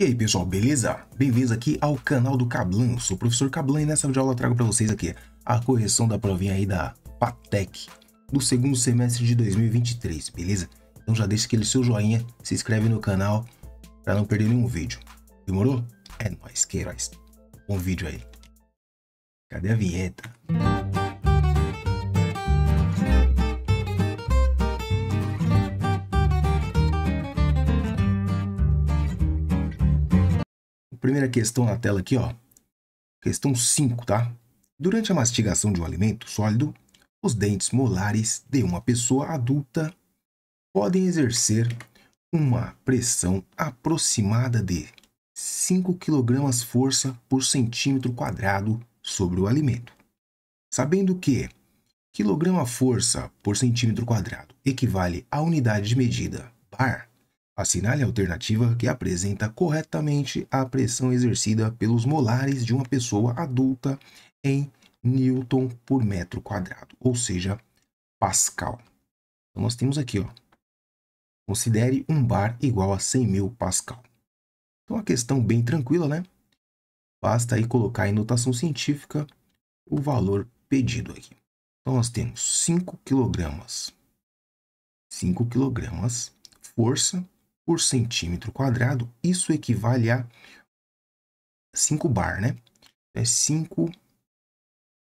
E aí pessoal, beleza? Bem-vindos aqui ao canal do Cablan, Eu sou o professor Cablan e nessa aula eu trago para vocês aqui a correção da provinha aí da PATEC do segundo semestre de 2023, beleza? Então já deixa aquele seu joinha, se inscreve no canal para não perder nenhum vídeo. Demorou? É nóis, queiroz. Bom vídeo aí. Cadê a vinheta? Primeira questão na tela aqui, ó. Questão 5, tá? Durante a mastigação de um alimento sólido, os dentes molares de uma pessoa adulta podem exercer uma pressão aproximada de 5 kg força por centímetro quadrado sobre o alimento. Sabendo que quilograma força por centímetro quadrado equivale à unidade de medida bar, Assinale a alternativa que apresenta corretamente a pressão exercida pelos molares de uma pessoa adulta em newton por metro quadrado, ou seja, pascal. Então nós temos aqui, ó, considere um bar igual a 100 mil pascal. Então a questão bem tranquila, né? Basta aí colocar em notação científica o valor pedido aqui. Então nós temos 5 kg, 5 kg força por centímetro quadrado, isso equivale a 5 bar, né? É 5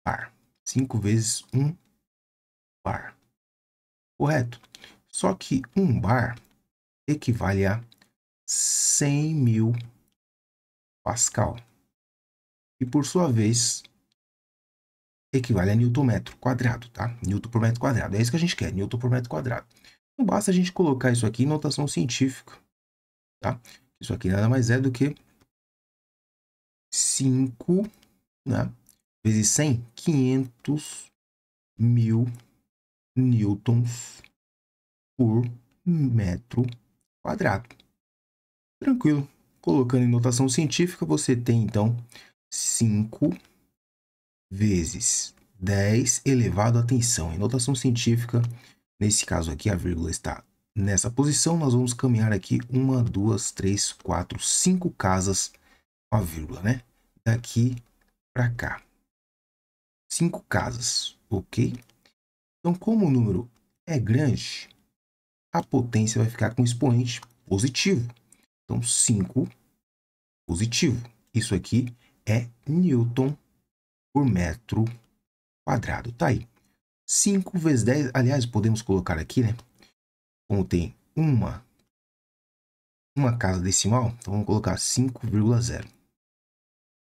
bar. 5 vezes 1 bar. Correto? Só que 1 bar equivale a 100 mil Pascal. E por sua vez, equivale a newton metro quadrado, tá? Newton por metro quadrado. É isso que a gente quer, newton por metro quadrado. Não basta a gente colocar isso aqui em notação científica, tá? Isso aqui nada mais é do que 5, né? Vezes 100, 500 mil newtons por metro quadrado. Tranquilo. Colocando em notação científica, você tem, então, 5 vezes 10 elevado à tensão. Em notação científica, Nesse caso aqui, a vírgula está nessa posição. Nós vamos caminhar aqui uma, duas, três, quatro, cinco casas com a vírgula, né? Daqui para cá. Cinco casas, ok? Então, como o número é grande, a potência vai ficar com expoente positivo. Então, 5 positivo. Isso aqui é Newton por metro quadrado. Tá aí. 5 vezes 10, aliás, podemos colocar aqui, né? Como tem uma, uma casa decimal, então vamos colocar 5,0.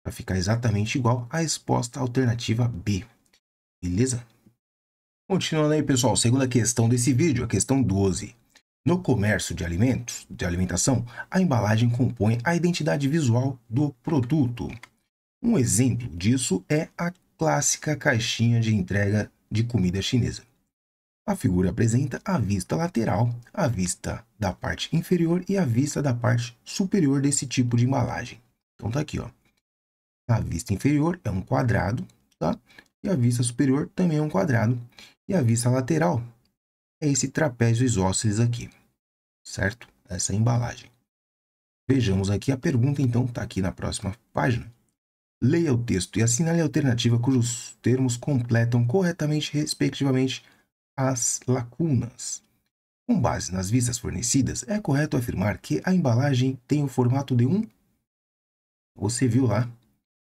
Para ficar exatamente igual à resposta alternativa B. Beleza? Continuando aí, pessoal, segunda questão desse vídeo, a questão 12. No comércio de alimentos, de alimentação, a embalagem compõe a identidade visual do produto. Um exemplo disso é a clássica caixinha de entrega de comida chinesa. A figura apresenta a vista lateral, a vista da parte inferior e a vista da parte superior desse tipo de embalagem. Então tá aqui, ó. A vista inferior é um quadrado, tá? E a vista superior também é um quadrado. E a vista lateral é esse trapézio isósceles aqui, certo? Essa é embalagem. Vejamos aqui a pergunta, então, tá aqui na próxima página. Leia o texto e assinale a alternativa cujos termos completam corretamente, respectivamente, as lacunas. Com base nas vistas fornecidas, é correto afirmar que a embalagem tem o formato de um. Você viu lá?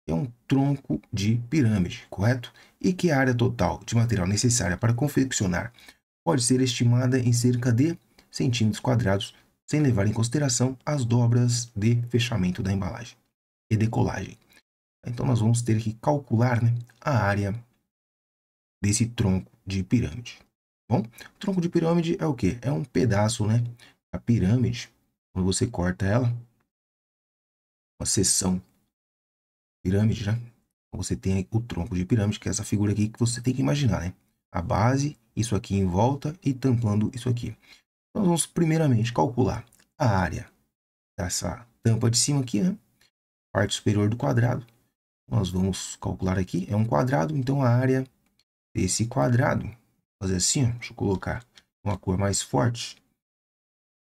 É um tronco de pirâmide, correto? E que a área total de material necessária para confeccionar pode ser estimada em cerca de centímetros quadrados, sem levar em consideração as dobras de fechamento da embalagem e decolagem. Então nós vamos ter que calcular né, a área desse tronco de pirâmide. Bom, o tronco de pirâmide é o que? É um pedaço, né? A pirâmide, quando você corta ela, uma seção pirâmide, né? Então você tem o tronco de pirâmide, que é essa figura aqui que você tem que imaginar, né? A base, isso aqui em volta e tampando isso aqui. Então, nós vamos primeiramente calcular a área dessa tampa de cima aqui, né? Parte superior do quadrado, nós vamos calcular aqui, é um quadrado, então a área desse quadrado, vou fazer assim, ó, deixa eu colocar uma cor mais forte,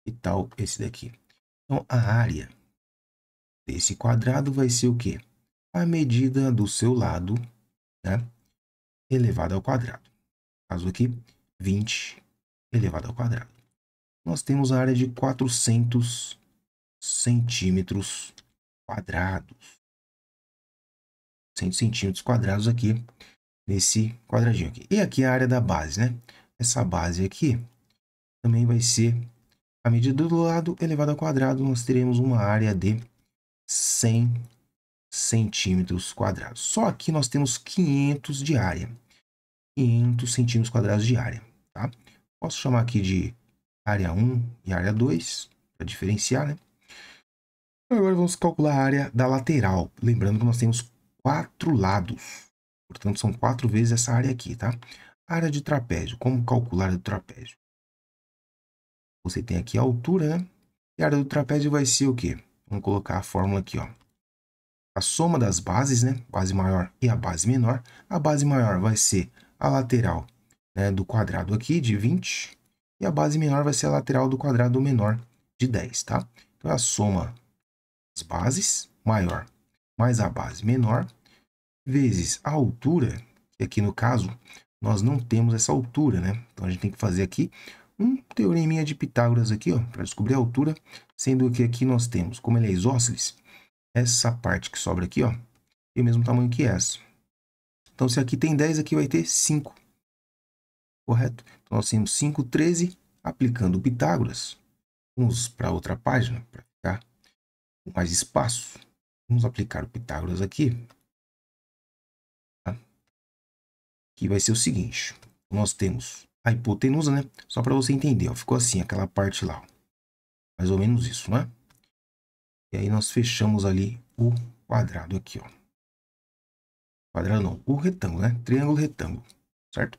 e tal esse daqui. Então, a área desse quadrado vai ser o quê? A medida do seu lado, né, elevado ao quadrado. No caso aqui, 20 elevado ao quadrado. Nós temos a área de 400 centímetros quadrados. 100 centímetros quadrados aqui nesse quadradinho aqui. E aqui é a área da base, né? Essa base aqui também vai ser a medida do lado elevado ao quadrado, nós teremos uma área de 100 centímetros quadrados. Só aqui nós temos 500 de área, 500 centímetros quadrados de área, tá? Posso chamar aqui de área 1 e área 2, para diferenciar, né? Agora vamos calcular a área da lateral, lembrando que nós temos quatro lados. Portanto, são quatro vezes essa área aqui, tá? Área de trapézio. Como calcular o trapézio? Você tem aqui a altura, né? E a área do trapézio vai ser o quê? Vamos colocar a fórmula aqui, ó. A soma das bases, né? Base maior e a base menor. A base maior vai ser a lateral né, do quadrado aqui, de 20. E a base menor vai ser a lateral do quadrado menor, de 10, tá? Então, é a soma das bases maior mais a base menor, vezes a altura, que aqui no caso nós não temos essa altura, né? Então a gente tem que fazer aqui um teoreminha de Pitágoras aqui, ó, para descobrir a altura, sendo que aqui nós temos, como ele é isósceles, essa parte que sobra aqui, ó, tem é o mesmo tamanho que essa. Então, se aqui tem 10, aqui vai ter 5, correto? Então, nós temos 5, 13, aplicando Pitágoras, uns para outra página, para ficar com mais espaço. Vamos aplicar o Pitágoras aqui. Tá? Que vai ser o seguinte. Nós temos a hipotenusa, né? Só para você entender, ó. Ficou assim, aquela parte lá. Ó. Mais ou menos isso, né? E aí nós fechamos ali o quadrado aqui, ó. Quadrado não, o retângulo, né? Triângulo retângulo, certo?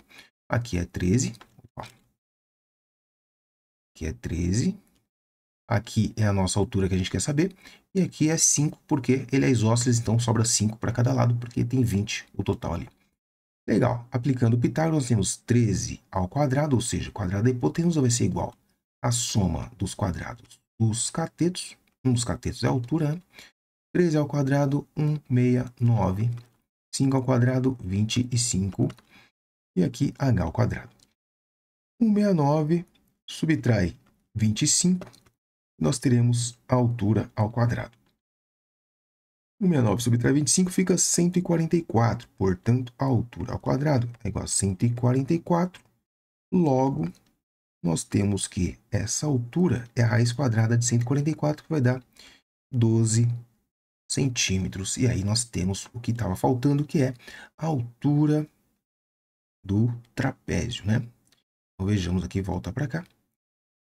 Aqui é 13, ó. Aqui é 13. Aqui é a nossa altura que a gente quer saber. E aqui é 5 porque ele é isósceles, então sobra 5 para cada lado, porque tem 20 o total ali. Legal, aplicando o Pitágoras, nós temos 13 ao quadrado, ou seja, o quadrado da é hipotenusa vai ser igual à soma dos quadrados dos catetos, um dos catetos é a altura, né? 13 ao quadrado, 9, 5 ao quadrado, 25, e aqui h ao quadrado. 169 subtrai 25, nós teremos a altura ao quadrado. 169 subtrai 25 fica 144, portanto, a altura ao quadrado é igual a 144. Logo, nós temos que essa altura é a raiz quadrada de 144, que vai dar 12 centímetros. E aí nós temos o que estava faltando, que é a altura do trapézio, né? Então, vejamos aqui, volta para cá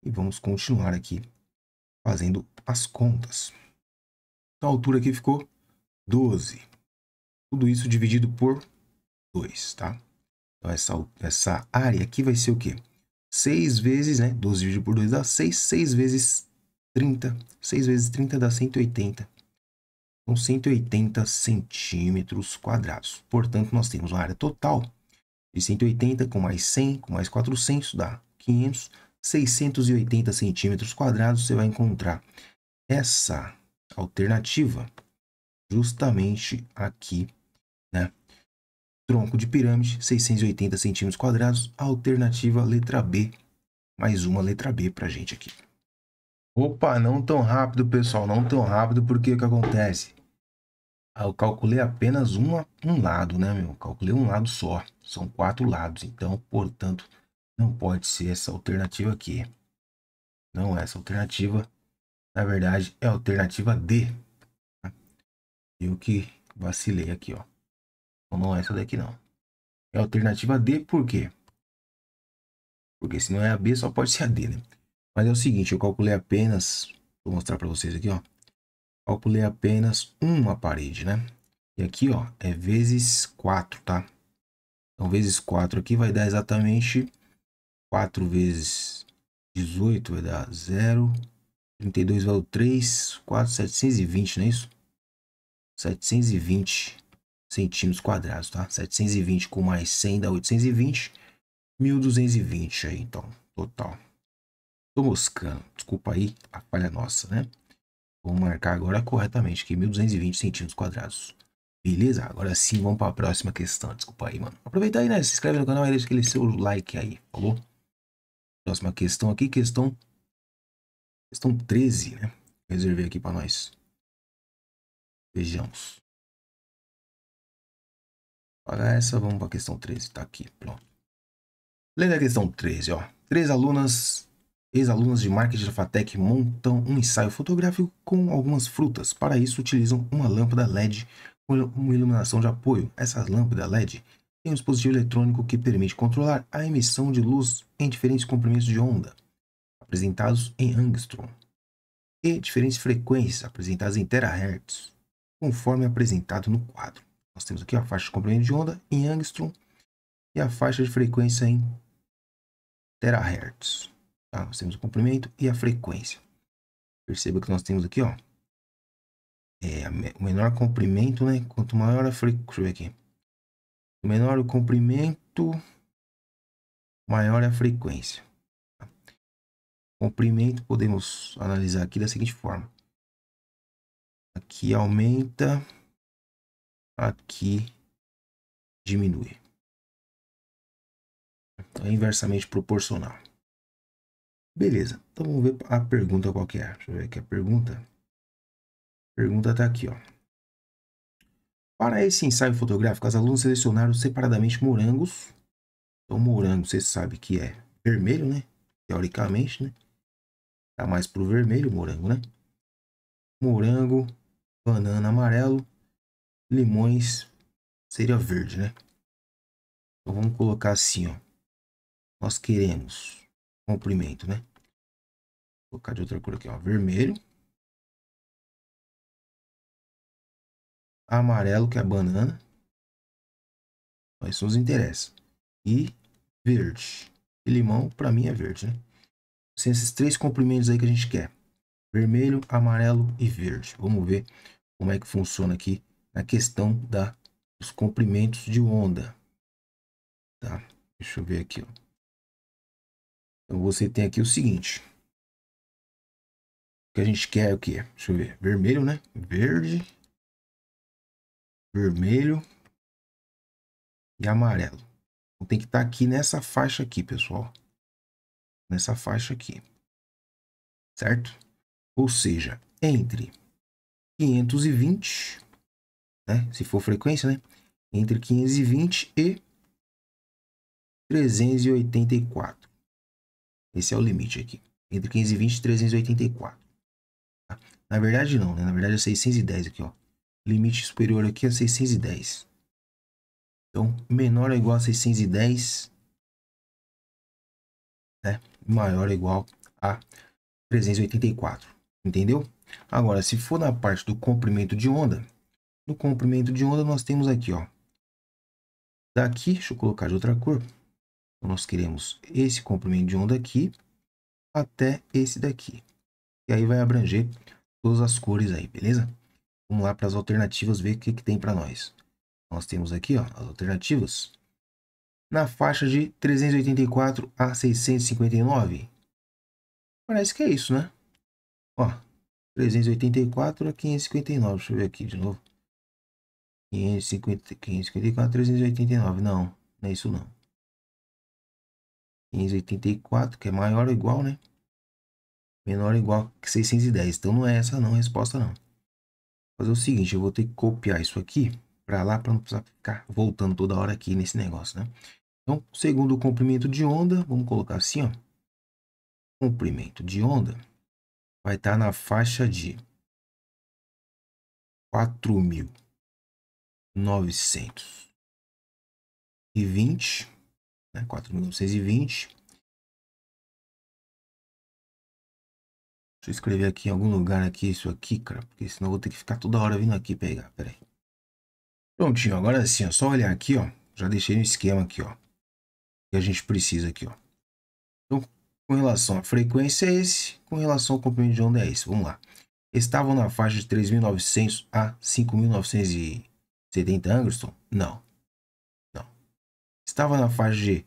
e vamos continuar aqui fazendo as contas. Então a altura aqui ficou 12. Tudo isso dividido por 2, tá? Então essa, essa área aqui vai ser o quê? 6 vezes, né? 12 dividido por 2 dá 6. 6 vezes 30. 6 vezes 30 dá 180. Então 180 centímetros quadrados. Portanto, nós temos uma área total de 180 com mais 100, com mais 400 dá 500 680 centímetros quadrados, você vai encontrar essa alternativa justamente aqui, né? Tronco de pirâmide, 680 centímetros quadrados, alternativa letra B. Mais uma letra B a gente aqui. Opa, não tão rápido, pessoal, não tão rápido, porque o que acontece? Ah, eu calculei apenas uma, um lado, né, meu? Calculei um lado só, são quatro lados, então, portanto, não pode ser essa alternativa aqui. Não é essa alternativa. Na verdade, é a alternativa D. Eu que vacilei aqui, ó. Então, não é essa daqui, não. É a alternativa D, por quê? Porque se não é a B, só pode ser a D, né? Mas é o seguinte, eu calculei apenas... Vou mostrar para vocês aqui, ó. Calculei apenas uma parede, né? E aqui, ó, é vezes 4, tá? Então, vezes 4 aqui vai dar exatamente 4 vezes 18 vai dar 0. 32 vai o 3, 4, 720, não é isso? 720 centímetros quadrados, tá? 720 com mais 100 dá 820. 1220 aí, então, total. Tô moscando, desculpa aí a falha nossa, né? Vou marcar agora corretamente aqui, 1220 centímetros quadrados. Beleza? Agora sim, vamos para a próxima questão. Desculpa aí, mano. Aproveita aí, né? Se inscreve no canal e deixa aquele seu like aí, falou? Tá Próxima questão aqui, questão questão 13, né? Reservei aqui para nós. Vejamos. Para essa, vamos para a questão 13, tá aqui, pronto. Lendo a questão 13, ó. Três alunas, ex-alunas de marketing da Fatec montam um ensaio fotográfico com algumas frutas. Para isso, utilizam uma lâmpada LED com iluminação de apoio. Essas lâmpadas LED em um dispositivo eletrônico que permite controlar a emissão de luz em diferentes comprimentos de onda, apresentados em angstrom, e diferentes frequências apresentadas em terahertz, conforme apresentado no quadro. Nós temos aqui a faixa de comprimento de onda em angstrom e a faixa de frequência em terahertz. Tá? Nós temos o comprimento e a frequência. Perceba que nós temos aqui, ó, é, o menor comprimento, né? Quanto maior a frequência, aqui, Menor o comprimento, maior é a frequência. Comprimento podemos analisar aqui da seguinte forma. Aqui aumenta, aqui diminui. Então, é inversamente proporcional. Beleza, então vamos ver a pergunta qual é. Deixa eu ver aqui a pergunta. A pergunta está aqui, ó. Para esse ensaio fotográfico, as alunos selecionaram separadamente morangos. Então, morango, você sabe que é vermelho, né? Teoricamente, né? Tá mais pro vermelho morango, né? Morango, banana amarelo, limões seria verde, né? Então, vamos colocar assim, ó. Nós queremos comprimento, né? Vou colocar de outra cor aqui, ó. Vermelho, amarelo, que é a banana. Isso nos interessa. E verde. E limão, para mim, é verde, né? São esses três comprimentos aí que a gente quer. Vermelho, amarelo e verde. Vamos ver como é que funciona aqui na questão da, dos comprimentos de onda. Tá? Deixa eu ver aqui. Ó. Então, você tem aqui o seguinte. O que a gente quer é o quê? Deixa eu ver. Vermelho, né? Verde vermelho e amarelo. Então, tem que estar tá aqui nessa faixa aqui, pessoal. Nessa faixa aqui. Certo? Ou seja, entre 520, né? Se for frequência, né? Entre 520 e 384. Esse é o limite aqui. Entre 520 e 384. Tá? Na verdade não, né? Na verdade é 610 aqui, ó limite superior aqui é 610. Então, menor ou igual a 610, né? maior ou igual a 384, entendeu? Agora, se for na parte do comprimento de onda, no comprimento de onda nós temos aqui, ó. Daqui, deixa eu colocar de outra cor. Então, nós queremos esse comprimento de onda aqui até esse daqui. E aí vai abranger todas as cores aí, beleza? Vamos lá para as alternativas, ver o que, que tem para nós. Nós temos aqui ó, as alternativas. Na faixa de 384 a 659. Parece que é isso, né? Ó, 384 a 559. Deixa eu ver aqui de novo. 550, 554, 389. Não, não é isso não. 584, que é maior ou igual, né? Menor ou igual que 610. Então não é essa não a resposta não fazer o seguinte, eu vou ter que copiar isso aqui para lá para não precisar ficar voltando toda hora aqui nesse negócio, né? Então, segundo o comprimento de onda, vamos colocar assim, ó. Comprimento de onda vai estar tá na faixa de 4.920, né? 4.920 Deixa eu escrever aqui em algum lugar aqui isso aqui, cara, porque senão eu vou ter que ficar toda hora vindo aqui pegar. Pera aí. Prontinho, agora sim, ó, só olhar aqui, ó. Já deixei um esquema aqui, ó. Que a gente precisa aqui, ó. Então, com relação à frequência é esse, com relação ao comprimento de onda é esse. Vamos lá. Estavam na faixa de 3.900 a 5.970 angstrom? Não. Não. Estava na faixa de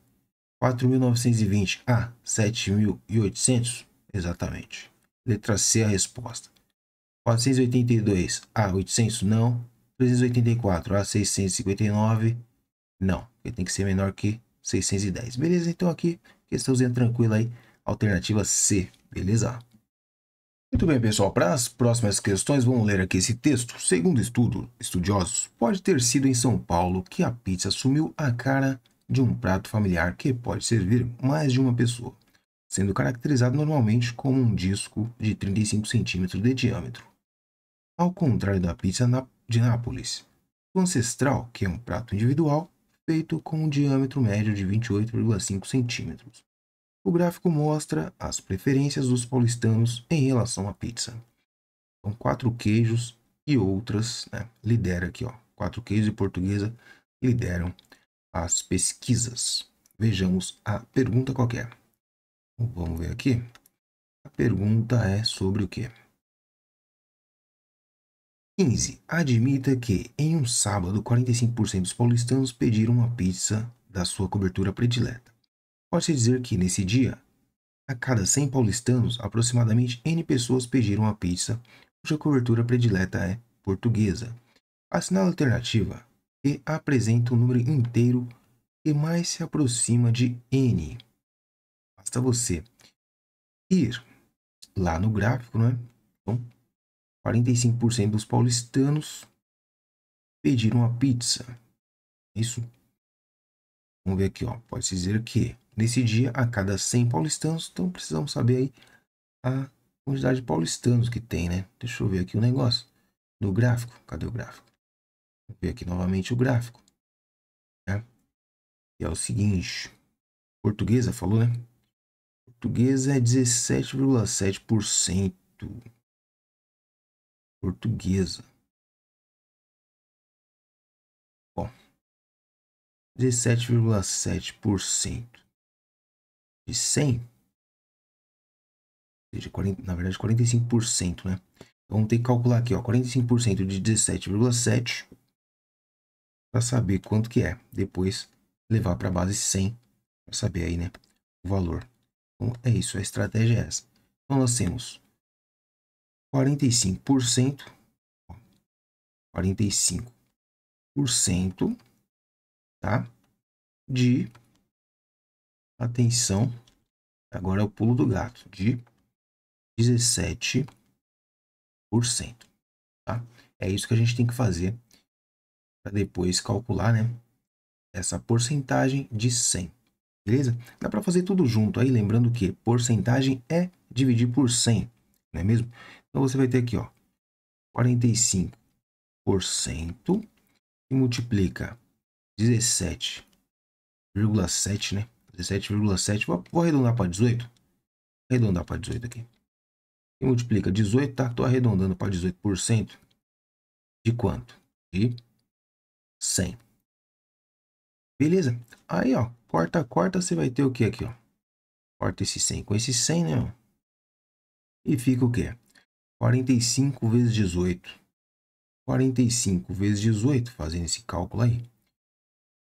4.920 a 7.800? Exatamente. Letra C a resposta. 482 A. 800? Não. 384 A. 659? Não. Ele tem que ser menor que 610. Beleza? Então aqui, questãozinha tranquila aí. Alternativa C. Beleza? Muito bem, pessoal. Para as próximas questões, vamos ler aqui esse texto. Segundo estudo, estudiosos, pode ter sido em São Paulo que a pizza assumiu a cara de um prato familiar que pode servir mais de uma pessoa sendo caracterizado normalmente como um disco de 35 centímetros de diâmetro. Ao contrário da pizza de Nápoles, o ancestral, que é um prato individual, feito com um diâmetro médio de 28,5 centímetros. O gráfico mostra as preferências dos paulistanos em relação à pizza. São quatro queijos e outras, né, lidera aqui, ó, quatro queijos e portuguesa lideram as pesquisas. Vejamos a pergunta qualquer. Vamos ver aqui. A pergunta é sobre o quê? 15. Admita que, em um sábado, 45% dos paulistanos pediram uma pizza da sua cobertura predileta. Pode-se dizer que, nesse dia, a cada 100 paulistanos, aproximadamente N pessoas pediram uma pizza cuja cobertura predileta é portuguesa. Assinale a alternativa, e apresenta o um número inteiro que mais se aproxima de N. Basta você ir lá no gráfico, né? Então, 45% dos paulistanos pediram uma pizza. É isso. Vamos ver aqui, ó. Pode se dizer que nesse dia a cada 100 paulistanos, então precisamos saber aí a quantidade de paulistanos que tem, né? Deixa eu ver aqui o um negócio no gráfico. Cadê o gráfico? Vou ver aqui novamente o gráfico. Né? E é o seguinte, portuguesa falou, né? Portuguesa é 17,7%. Portuguesa. Bom, 17,7% de 100. Ou Seja, 40, na verdade, 45%, né? Então, vamos ter que calcular aqui, ó, 45% de 17,7 para saber quanto que é. Depois levar para a base 100 para saber aí, né, o valor. Então, é isso, a estratégia é essa. Então, nós temos 45%, 45%, tá? De atenção, agora é o pulo do gato, de 17%, tá? É isso que a gente tem que fazer para depois calcular, né? Essa porcentagem de 100 beleza? Dá para fazer tudo junto aí, lembrando que porcentagem é dividir por 100, não é mesmo? Então você vai ter aqui, ó, 45% e multiplica 17,7, né? 17,7, vou, vou arredondar para 18, arredondar para 18 aqui. E multiplica 18, tá? Estou arredondando para 18% de quanto? De 100. Beleza? Aí, ó, corta, corta, você vai ter o que aqui, ó? Corta esse 100 com esse 100, né? Ó? E fica o que? 45 vezes 18. 45 vezes 18, fazendo esse cálculo aí.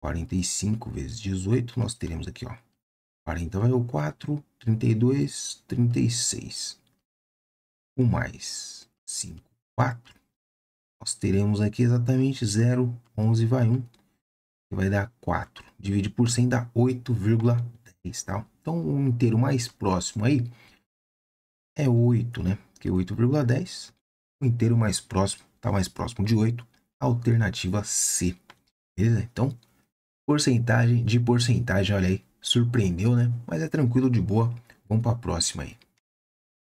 45 vezes 18, nós teremos aqui, ó. 40 vai o 4, 32, 36. O mais 5, 4. Nós teremos aqui exatamente 0, 11 vai 1 vai dar 4. Divide por 100 dá 8,10, tá? Então, o um inteiro mais próximo aí é 8, né? Que 8,10. O inteiro mais próximo está mais próximo de 8. Alternativa C. Beleza? Então, porcentagem de porcentagem, olha aí. Surpreendeu, né? Mas é tranquilo, de boa. Vamos para a próxima aí.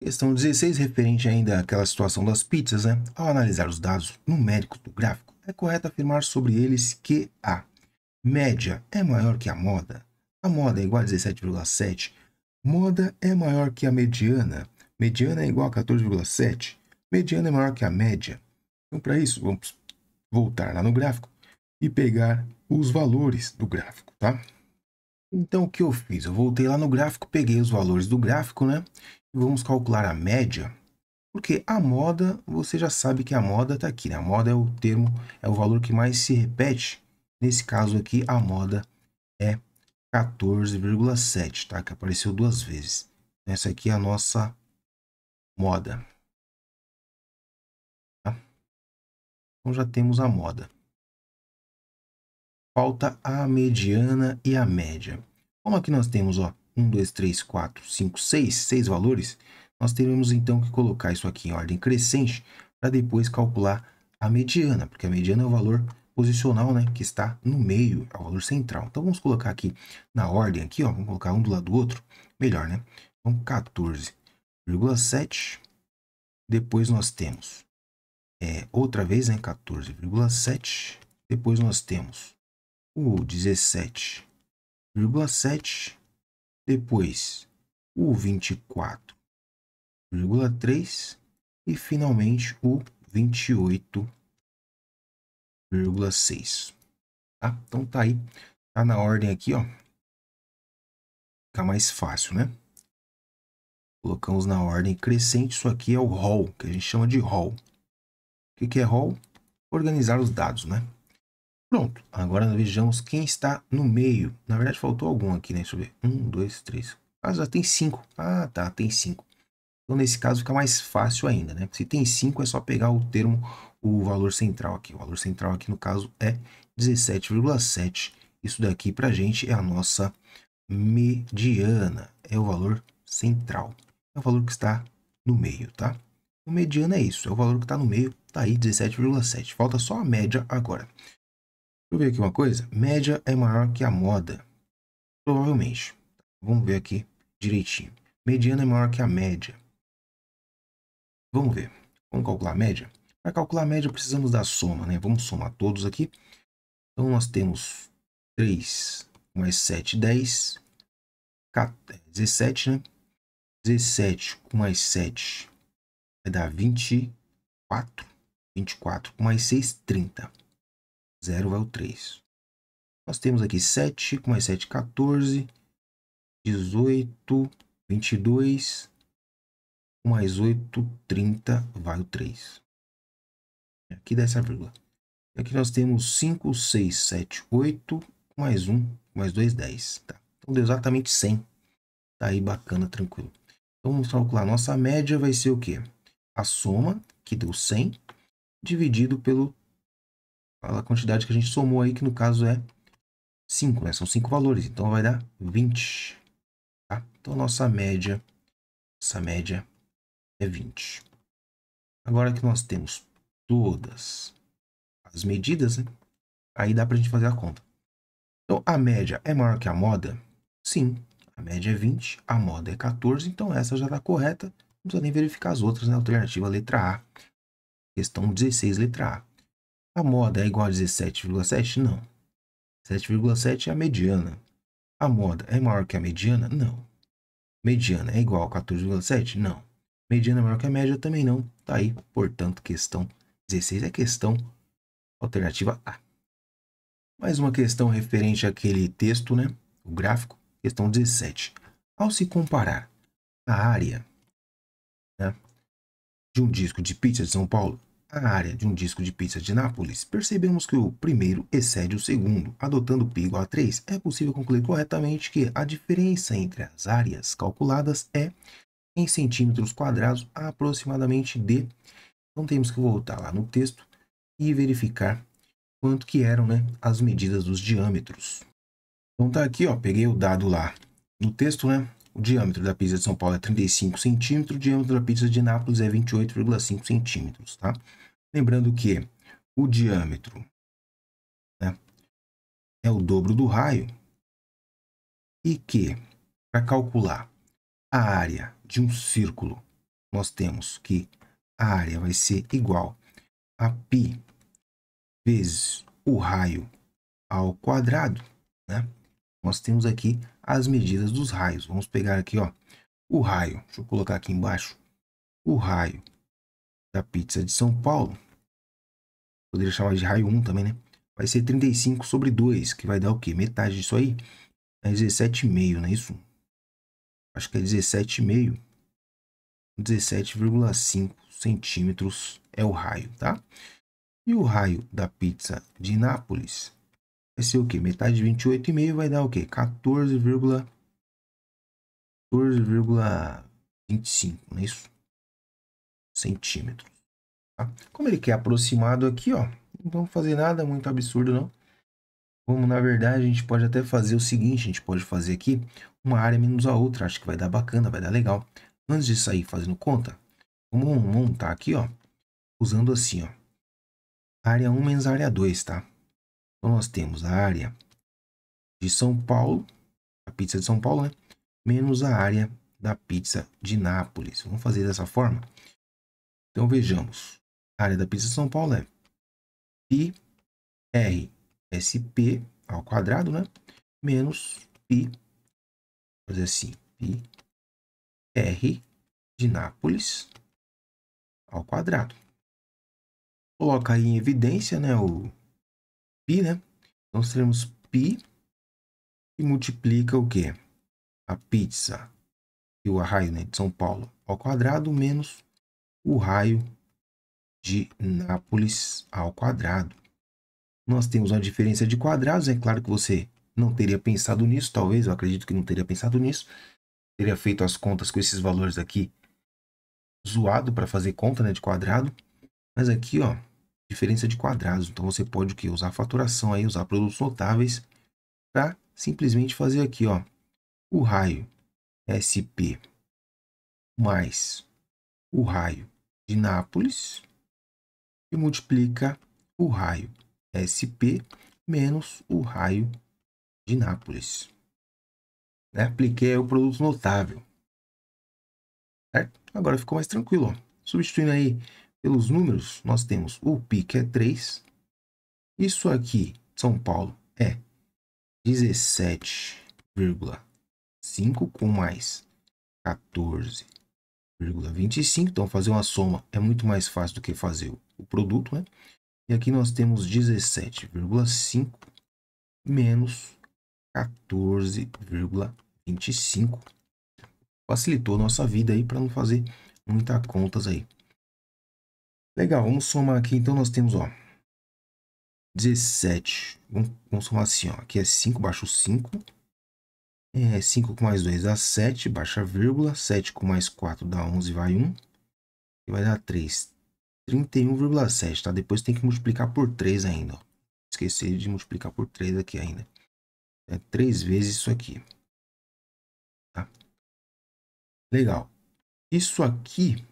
Questão 16, referente ainda àquela situação das pizzas, né? Ao analisar os dados numéricos do gráfico, é correto afirmar sobre eles que a Média é maior que a moda. A moda é igual a 17,7. Moda é maior que a mediana. Mediana é igual a 14,7. Mediana é maior que a média. Então, para isso, vamos voltar lá no gráfico e pegar os valores do gráfico, tá? Então, o que eu fiz? Eu voltei lá no gráfico, peguei os valores do gráfico, né? E vamos calcular a média, porque a moda, você já sabe que a moda está aqui, né? A moda é o termo, é o valor que mais se repete Nesse caso aqui, a moda é 14,7, tá? Que apareceu duas vezes. Essa aqui é a nossa moda. Tá? Então já temos a moda. Falta a mediana e a média. Como aqui nós temos, ó, 1, 2, 3, 4, 5, 6, 6 valores, nós teremos então que colocar isso aqui em ordem crescente para depois calcular a mediana, porque a mediana é o valor posicional, né, que está no meio, é o valor central. Então vamos colocar aqui na ordem aqui, ó, vamos colocar um do lado do outro, melhor, né? Então 14,7. Depois nós temos é, outra vez, né, 14,7. Depois nós temos o 17,7. Depois o 24,3 e finalmente o 28 0,6. Tá? Então tá aí, tá na ordem aqui, ó. Fica mais fácil, né? Colocamos na ordem crescente, isso aqui é o rol, que a gente chama de rol. O que, que é rol? Organizar os dados, né? Pronto, agora nós vejamos quem está no meio. Na verdade, faltou algum aqui, né? Deixa eu ver. Um, dois, três. Ah, já tem cinco. Ah, tá, tem cinco. Então, nesse caso, fica mais fácil ainda, né? Se tem cinco, é só pegar o termo o valor central aqui. O valor central aqui, no caso, é 17,7. Isso daqui, para a gente, é a nossa mediana. É o valor central. É o valor que está no meio, tá? O mediano é isso, é o valor que está no meio, tá aí 17,7. Falta só a média agora. Deixa eu ver aqui uma coisa. Média é maior que a moda. Provavelmente. Vamos ver aqui direitinho. Mediana é maior que a média. Vamos ver. Vamos calcular a média? Para calcular a média, precisamos da soma, né? Vamos somar todos aqui. Então, nós temos 3 mais 7, 10. 17, né? 17 mais 7 vai dar 24. 24 mais 6, 30. 0 vai o 3. Nós temos aqui 7 mais 7, 14. 18, 22. mais 8, 30 vai o 3. Aqui dá essa vírgula. Aqui nós temos 5, 6, 7, 8, mais 1, mais 2, 10. Tá? Então deu exatamente 100. Está aí bacana, tranquilo. Então vamos calcular. Nossa média vai ser o quê? A soma, que deu 100, dividido pela quantidade que a gente somou aí, que no caso é 5, né? São 5 valores, então vai dar 20. Tá? Então nossa média, essa média é 20. Agora que nós temos todas as medidas, né? aí dá para a gente fazer a conta. Então, a média é maior que a moda? Sim, a média é 20, a moda é 14, então essa já está correta. Não precisa nem verificar as outras, né? Alternativa letra A. Questão 16, letra A. A moda é igual a 17,7? Não. 7,7 é a mediana. A moda é maior que a mediana? Não. Mediana é igual a 14,7? Não. Mediana é maior que a média também não. Tá aí, portanto, questão 16 é questão alternativa A. Mais uma questão referente àquele texto, né? O gráfico. Questão 17. Ao se comparar a área né, de um disco de pizza de São Paulo à área de um disco de pizza de Nápoles, percebemos que o primeiro excede o segundo. Adotando π igual a 3, é possível concluir corretamente que a diferença entre as áreas calculadas é, em centímetros quadrados, aproximadamente de então temos que voltar lá no texto e verificar quanto que eram né, as medidas dos diâmetros. Então tá aqui, ó, peguei o dado lá no texto, né? O diâmetro da pizza de São Paulo é 35 centímetros, o diâmetro da pizza de Nápoles é 28,5 centímetros, tá? Lembrando que o diâmetro né, é o dobro do raio e que, para calcular a área de um círculo, nós temos que a área vai ser igual a π vezes o raio ao quadrado, né? Nós temos aqui as medidas dos raios. Vamos pegar aqui, ó, o raio. Deixa eu colocar aqui embaixo. O raio da pizza de São Paulo. Poderia chamar de raio 1 também, né? Vai ser 35 sobre 2, que vai dar o quê? Metade disso aí é 17,5, não é isso? Acho que é 17,5 17,5 centímetros é o raio, tá? E o raio da pizza de Nápoles vai ser o quê? Metade de 28,5 vai dar o quê? 14, 14,25, não é isso? Centímetros. Tá? Como ele quer aproximado aqui, ó, não vamos fazer nada muito absurdo, não. Vamos, na verdade, a gente pode até fazer o seguinte, a gente pode fazer aqui uma área menos a outra, acho que vai dar bacana, vai dar legal. Antes de sair fazendo conta, vamos montar aqui, ó, usando assim, ó, área 1 menos área 2, tá? Então, nós temos a área de São Paulo, a pizza de São Paulo, né? Menos a área da pizza de Nápoles. Vamos fazer dessa forma? Então, vejamos. A área da pizza de São Paulo é pi ao quadrado, né? Menos pi, vou fazer assim, pi r de Nápoles ao quadrado. Coloca aí em evidência né, o π, né? Então, nós teremos π que multiplica o quê? A pizza e o raio né, de São Paulo ao quadrado menos o raio de Nápoles ao quadrado. Nós temos uma diferença de quadrados, é claro que você não teria pensado nisso, talvez, eu acredito que não teria pensado nisso, teria feito as contas com esses valores aqui. Zoado para fazer conta né, de quadrado. Mas aqui, ó, diferença de quadrados. Então você pode o quê? usar faturação aí, usar produtos notáveis para simplesmente fazer aqui, ó, o raio SP mais o raio de Nápoles e multiplica o raio SP menos o raio de Nápoles né? apliquei o produto notável. Certo? Agora ficou mais tranquilo. Ó. Substituindo aí pelos números, nós temos o PI que é 3. Isso aqui, São Paulo, é 17,5 com mais 14,25. Então, fazer uma soma é muito mais fácil do que fazer o produto, né? E aqui nós temos 17,5 menos 14,25. 25. Facilitou a nossa vida aí para não fazer muitas contas aí. Legal, vamos somar aqui. Então nós temos, ó, 17. Vamos, vamos somar assim, ó. Aqui é 5, baixo 5. É, 5 com mais 2 dá 7, baixa vírgula. 7 com mais 4 dá 11, vai 1. E vai dar 3. 31,7, tá? Depois tem que multiplicar por 3 ainda, ó. Esqueci de multiplicar por 3 aqui ainda. É 3 vezes isso aqui. Legal. Isso aqui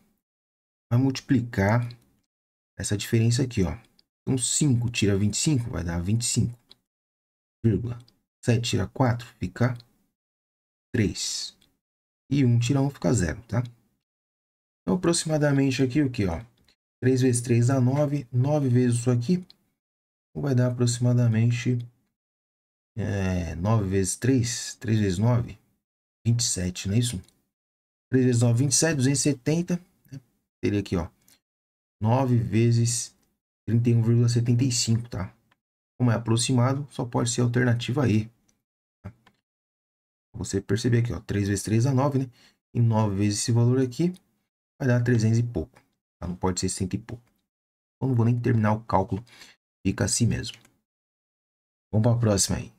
vai multiplicar essa diferença aqui, ó. Então, 5 tira 25 vai dar 25, 7 tira 4 fica 3. E 1 tira 1 fica 0, tá? Então, aproximadamente aqui, o que, ó? 3 vezes 3 dá 9, 9 vezes isso aqui, vai dar aproximadamente é, eh, 9 vezes 3, 3 vezes 9, 27, não é isso? 3 vezes 9, 27, 270. Né? Teria aqui, ó. 9 vezes 31,75, tá? Como é aproximado, só pode ser alternativa E. Tá? Você perceber aqui, ó. 3 vezes 3 dá 9, né? E 9 vezes esse valor aqui vai dar 300 e pouco. Tá? Não pode ser 100 e pouco. Então, não vou nem terminar o cálculo. Fica assim mesmo. Vamos para a próxima aí.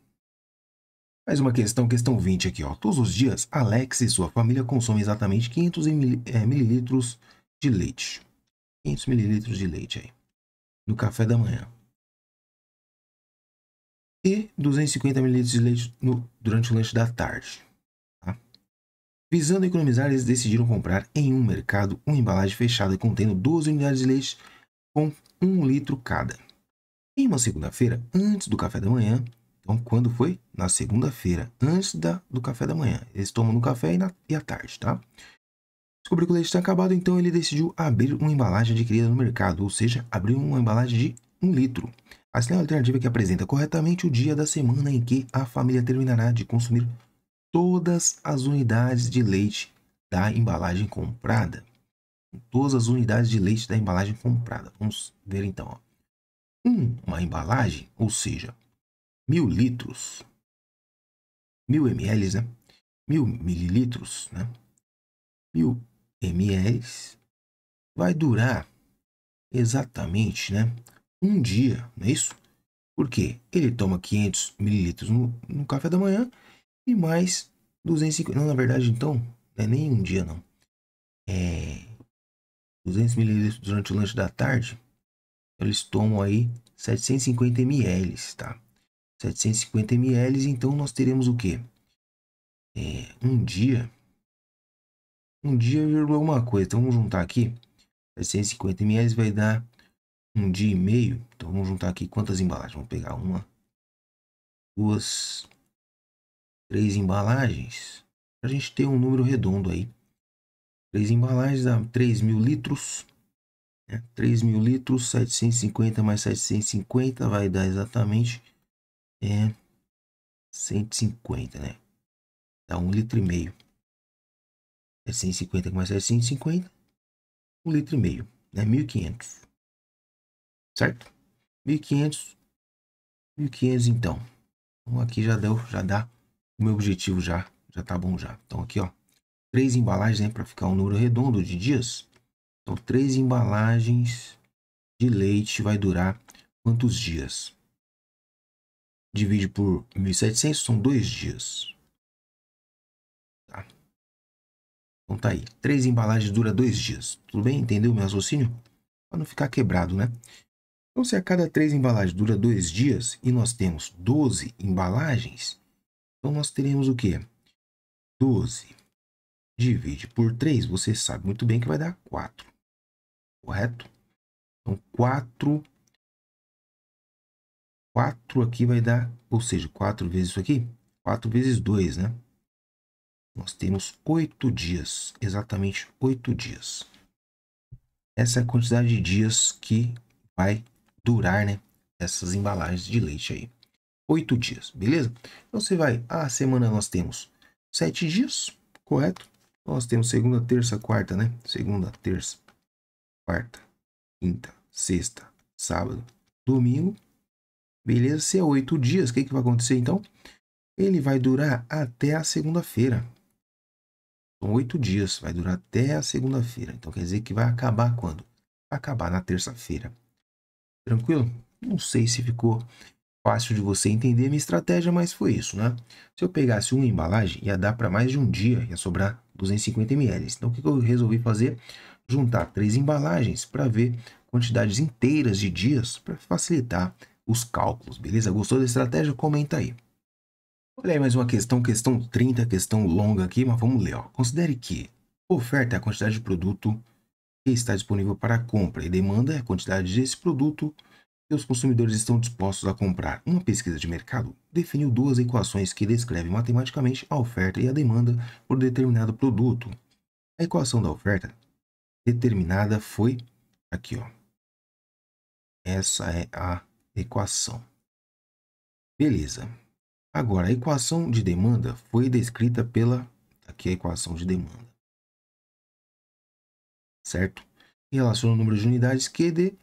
Mais uma questão, questão 20 aqui, ó. Todos os dias, Alex e sua família consomem exatamente 500 ml, é, mililitros de leite. 500 mililitros de leite aí. No café da manhã. E 250 mililitros de leite no, durante o lanche da tarde. Tá? Visando economizar, eles decidiram comprar em um mercado uma embalagem fechada contendo 12 unidades de leite com 1 litro cada. Em uma segunda-feira, antes do café da manhã, então, quando foi? Na segunda-feira, antes da, do café da manhã. Eles tomam no café e, na, e à tarde, tá? Descobriu que o leite está acabado, então ele decidiu abrir uma embalagem adquirida no mercado, ou seja, abrir uma embalagem de um litro. Assim, é a alternativa que apresenta corretamente o dia da semana em que a família terminará de consumir todas as unidades de leite da embalagem comprada. Todas as unidades de leite da embalagem comprada. Vamos ver então. Ó. Um, uma embalagem, ou seja, mil litros, mil ml, né? Mil mililitros, né? Mil ml vai durar exatamente, né? Um dia, não é isso? Porque ele toma 500 mililitros no, no café da manhã e mais 250. Não, na verdade, então, não é nem um dia, não. É 200 mililitros durante o lanche da tarde, eles tomam aí 750 ml, tá? 750 ml, então nós teremos o que É, um dia. Um dia, alguma coisa. Então vamos juntar aqui. 750 ml vai dar um dia e meio. Então vamos juntar aqui quantas embalagens. Vamos pegar uma, duas, três embalagens. Para a gente ter um número redondo aí. Três embalagens dá 3 mil litros. Né? 3 mil litros, 750 mais 750 vai dar exatamente é 150, né? Dá um litro e meio. É 150 mais é 150, um litro e meio, né? 1500, certo? 1500, 1500 então. Então aqui já deu, já dá o meu objetivo já, já tá bom já. Então aqui ó, três embalagens, né? Para ficar um número redondo de dias. Então três embalagens de leite vai durar quantos dias? divide por 1.700, são dois dias. Tá. Então tá aí. Três embalagens dura dois dias. Tudo bem? Entendeu meu raciocínio? Para não ficar quebrado, né? Então, se a cada três embalagens dura dois dias e nós temos 12 embalagens, então nós teremos o quê? 12 divide por 3, você sabe muito bem que vai dar 4, correto? Então, 4 4 aqui vai dar, ou seja, 4 vezes isso aqui, 4 vezes 2, né? Nós temos 8 dias, exatamente 8 dias. Essa é a quantidade de dias que vai durar, né? Essas embalagens de leite aí. 8 dias, beleza? Então você vai, a semana nós temos 7 dias, correto? Nós temos segunda, terça, quarta, né? Segunda, terça, quarta, quinta, sexta, sábado, domingo Beleza? Se é oito dias, o que, que vai acontecer então? Ele vai durar até a segunda-feira. São oito dias, vai durar até a segunda-feira. Então quer dizer que vai acabar quando? Vai acabar na terça-feira. Tranquilo? Não sei se ficou fácil de você entender minha estratégia, mas foi isso, né? Se eu pegasse uma embalagem, ia dar para mais de um dia, ia sobrar 250 ml. Então o que eu resolvi fazer? Juntar três embalagens para ver quantidades inteiras de dias para facilitar os cálculos, beleza? Gostou da estratégia? Comenta aí. Olha aí mais uma questão, questão 30, questão longa aqui, mas vamos ler. Ó. Considere que oferta é a quantidade de produto que está disponível para compra e demanda é a quantidade desse produto que os consumidores estão dispostos a comprar. Uma pesquisa de mercado definiu duas equações que descrevem matematicamente a oferta e a demanda por determinado produto. A equação da oferta determinada foi aqui, ó. Essa é a equação. Beleza. Agora, a equação de demanda foi descrita pela... Aqui é a equação de demanda. Certo? Em relaciona o número de unidades Qd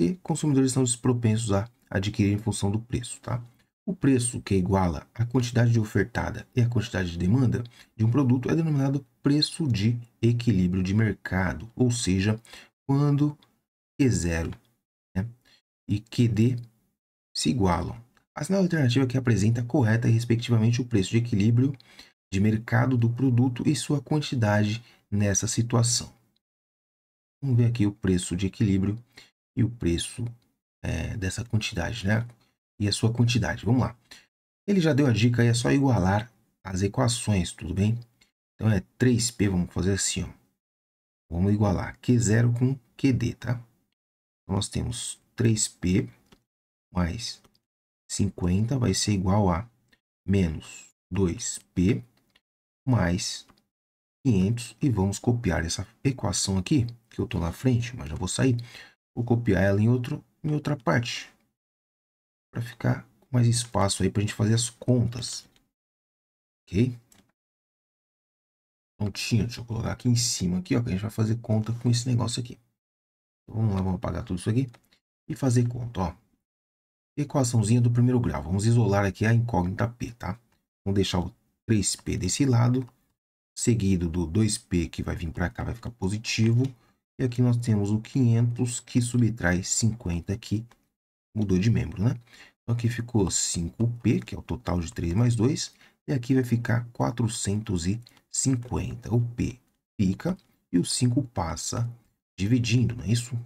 e que consumidores estão propensos a adquirir em função do preço. Tá? O preço que iguala a quantidade de ofertada e a quantidade de demanda de um produto é denominado preço de equilíbrio de mercado, ou seja, quando é E0 e QD se igualam. Assinale a alternativa é que apresenta correta respectivamente o preço de equilíbrio de mercado do produto e sua quantidade nessa situação. Vamos ver aqui o preço de equilíbrio e o preço é, dessa quantidade, né? E a sua quantidade. Vamos lá. Ele já deu a dica aí, é só igualar as equações, tudo bem? Então é 3P, vamos fazer assim, ó. Vamos igualar Q0 com QD, tá? Então, nós temos 3P mais 50 vai ser igual a menos 2P mais 500. E vamos copiar essa equação aqui, que eu estou na frente, mas já vou sair. Vou copiar ela em, outro, em outra parte, para ficar com mais espaço aí para a gente fazer as contas. Ok? Prontinho, então, deixa eu colocar aqui em cima, aqui, ó, que a gente vai fazer conta com esse negócio aqui. Então, vamos lá, vamos apagar tudo isso aqui e fazer conta, ó. Equaçãozinha do primeiro grau. Vamos isolar aqui a incógnita P, tá? Vamos deixar o 3P desse lado, seguido do 2P que vai vir para cá, vai ficar positivo. E aqui nós temos o 500 que subtrai 50 aqui. mudou de membro, né? Então aqui ficou 5P, que é o total de 3 mais 2, e aqui vai ficar 450. O P fica e o 5 passa dividindo, não é isso?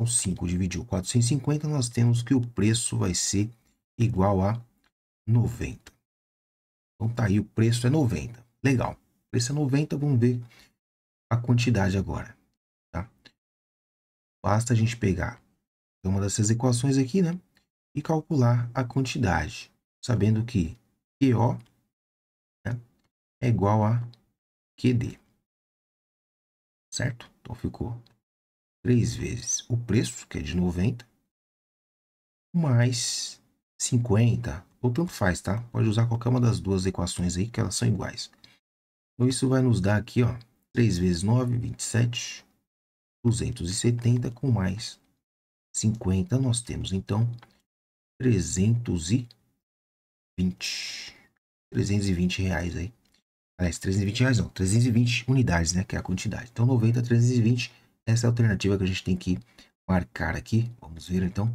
Então, 5 dividiu 450, nós temos que o preço vai ser igual a 90. Então, tá aí, o preço é 90. Legal. O preço é 90, vamos ver a quantidade agora. Tá? Basta a gente pegar uma dessas equações aqui, né? E calcular a quantidade, sabendo que QO né, é igual a QD. Certo? Então, ficou 3 vezes o preço, que é de 90, mais 50, ou tanto faz, tá? Pode usar qualquer uma das duas equações aí, que elas são iguais. Então, isso vai nos dar aqui, ó, 3 vezes 9, 27, 270, com mais 50, nós temos, então, 320, 320 reais aí. Aliás, 320 reais não, 320 unidades, né, que é a quantidade. Então, 90, 320 essa é a alternativa que a gente tem que marcar aqui. Vamos ver então.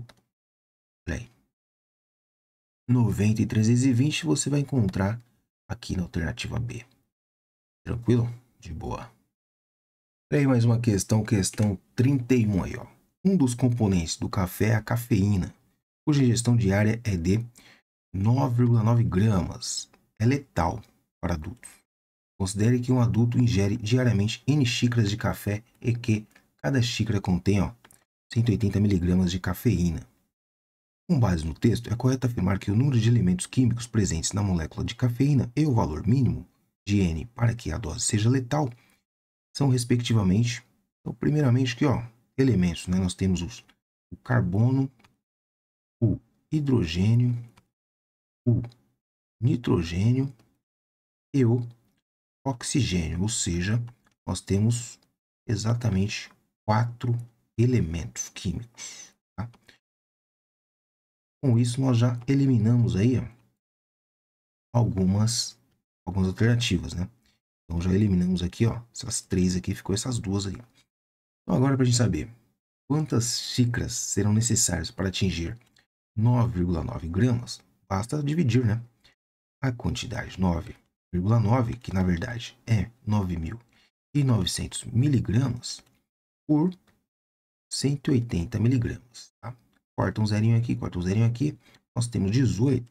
Olha aí. 90 e 320 você vai encontrar aqui na alternativa B. Tranquilo? De boa. E aí mais uma questão, questão 31 aí, ó. Um dos componentes do café é a cafeína, cuja ingestão diária é de 9,9 gramas. É letal para adultos. Considere que um adulto ingere diariamente N xícaras de café e que Cada xícara contém ó, 180 mg de cafeína. Com base no texto, é correto afirmar que o número de elementos químicos presentes na molécula de cafeína e o valor mínimo de N para que a dose seja letal são respectivamente, então, primeiramente que ó, elementos, né? Nós temos os, o carbono, o hidrogênio, o nitrogênio e o oxigênio, ou seja, nós temos exatamente quatro elementos químicos. Tá? Com isso, nós já eliminamos aí algumas, algumas alternativas, né? Então, já eliminamos aqui, ó, essas três aqui, ficou essas duas aí. Então, agora, para a gente saber quantas xícaras serão necessárias para atingir 9,9 gramas, basta dividir, né? A quantidade 9,9, que na verdade é 9.900 miligramas, por 180 miligramas. Tá? Corta um zerinho aqui, corta um zerinho aqui. Nós temos 18.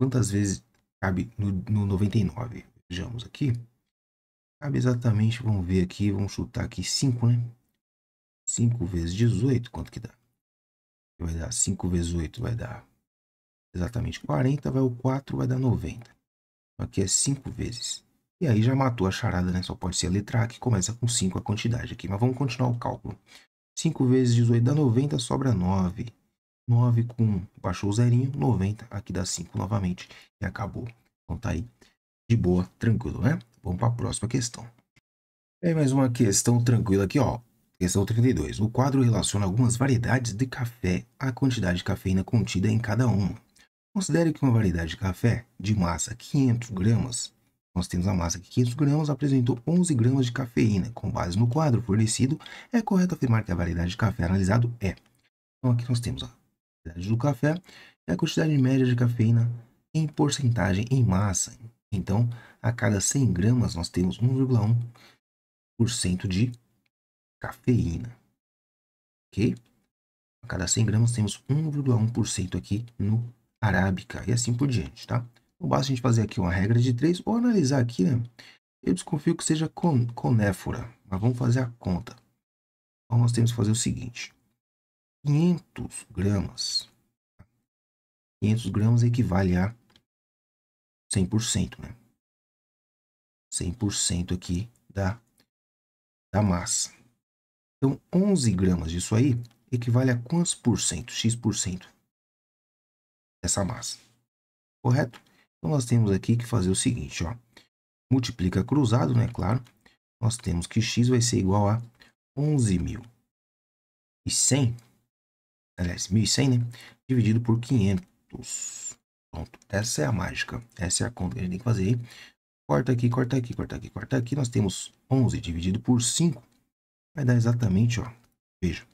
Quantas vezes cabe no, no 99? Vejamos aqui. Cabe exatamente, vamos ver aqui, vamos chutar aqui 5, né? 5 vezes 18, quanto que dá? Vai dar 5 vezes 8, vai dar exatamente 40, vai o 4, vai dar 90. Então, aqui é 5 vezes e aí já matou a charada, né? Só pode ser a letra A, que começa com 5 a quantidade aqui. Mas vamos continuar o cálculo. 5 vezes 18 dá 90, sobra 9. 9 com... baixou o zerinho, 90. Aqui dá 5 novamente e acabou. Então tá aí. De boa, tranquilo, né? Vamos para a próxima questão. É mais uma questão tranquila aqui, ó. Questão 32. O quadro relaciona algumas variedades de café à quantidade de cafeína contida em cada uma. Considere que uma variedade de café de massa 500 gramas nós temos a massa de 500 gramas apresentou 11 gramas de cafeína. Com base no quadro fornecido, é correto afirmar que a variedade de café analisado é. Então aqui nós temos a quantidade do café e a quantidade média de cafeína em porcentagem em massa. Então, a cada 100 gramas nós temos 1,1% de cafeína. Ok? A cada 100 gramas temos 1,1% aqui no arábica e assim por diante, tá? Então, basta a gente fazer aqui uma regra de 3 ou analisar aqui, né? Eu desconfio que seja con conéfora, mas vamos fazer a conta. Então, nós temos que fazer o seguinte. 500 gramas. 500 gramas equivale a 100%, né? 100% aqui da, da massa. Então, 11 gramas disso aí equivale a quantos por cento? X% dessa massa. Correto? Então, nós temos aqui que fazer o seguinte, ó. Multiplica cruzado, né? Claro. Nós temos que x vai ser igual a 11.100. Aliás, 1.100, né? Dividido por 500. Pronto. Essa é a mágica. Essa é a conta que a gente tem que fazer aí. Corta aqui, corta aqui, corta aqui, corta aqui. Nós temos 11 dividido por 5. Vai dar exatamente, ó. Veja.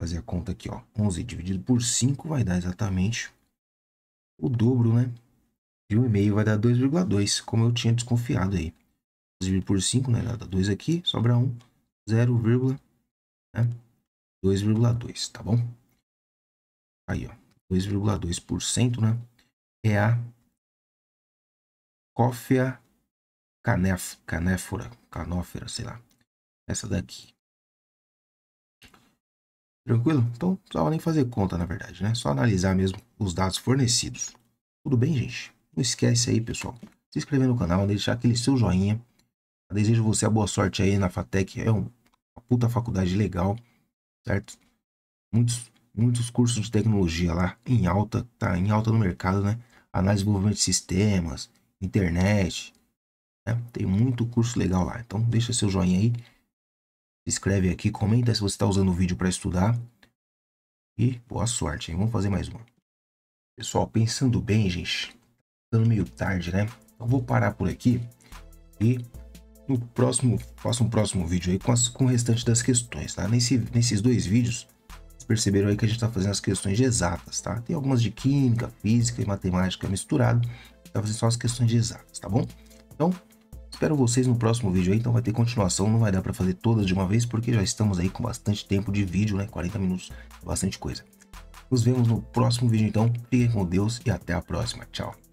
Fazer a conta aqui, ó. 11 dividido por 5 vai dar exatamente o dobro, né? E o e-mail vai dar 2,2, como eu tinha desconfiado aí. Dividido por 5, né? Dá 2 aqui, sobra 1, 0, né? tá bom? Aí, ó, 2,2%, né? É a Cófia canef, canéfora, canófera, sei lá. Essa daqui. Tranquilo? Então, não precisava nem fazer conta, na verdade, né? Só analisar mesmo os dados fornecidos. Tudo bem, gente? Não esquece aí, pessoal. Se inscrever no canal, deixar aquele seu joinha. Eu desejo você a boa sorte aí na FATEC. É uma puta faculdade legal, certo? Muitos, muitos cursos de tecnologia lá em alta, tá em alta no mercado, né? Análise de desenvolvimento de sistemas, internet, né? Tem muito curso legal lá. Então deixa seu joinha aí. Se inscreve aqui, comenta se você está usando o vídeo para estudar. E boa sorte, hein? Vamos fazer mais uma. Pessoal, pensando bem, gente, ficando meio tarde, né? Então vou parar por aqui e no próximo, faço um próximo vídeo aí com, as, com o restante das questões, tá? Nesse, nesses dois vídeos, vocês perceberam aí que a gente tá fazendo as questões de exatas, tá? Tem algumas de química, física e matemática misturado, tá fazendo só as questões de exatas, tá bom? Então, espero vocês no próximo vídeo aí, então vai ter continuação, não vai dar para fazer todas de uma vez, porque já estamos aí com bastante tempo de vídeo, né? 40 minutos, é bastante coisa. Nos vemos no próximo vídeo então, fiquem com Deus e até a próxima, tchau!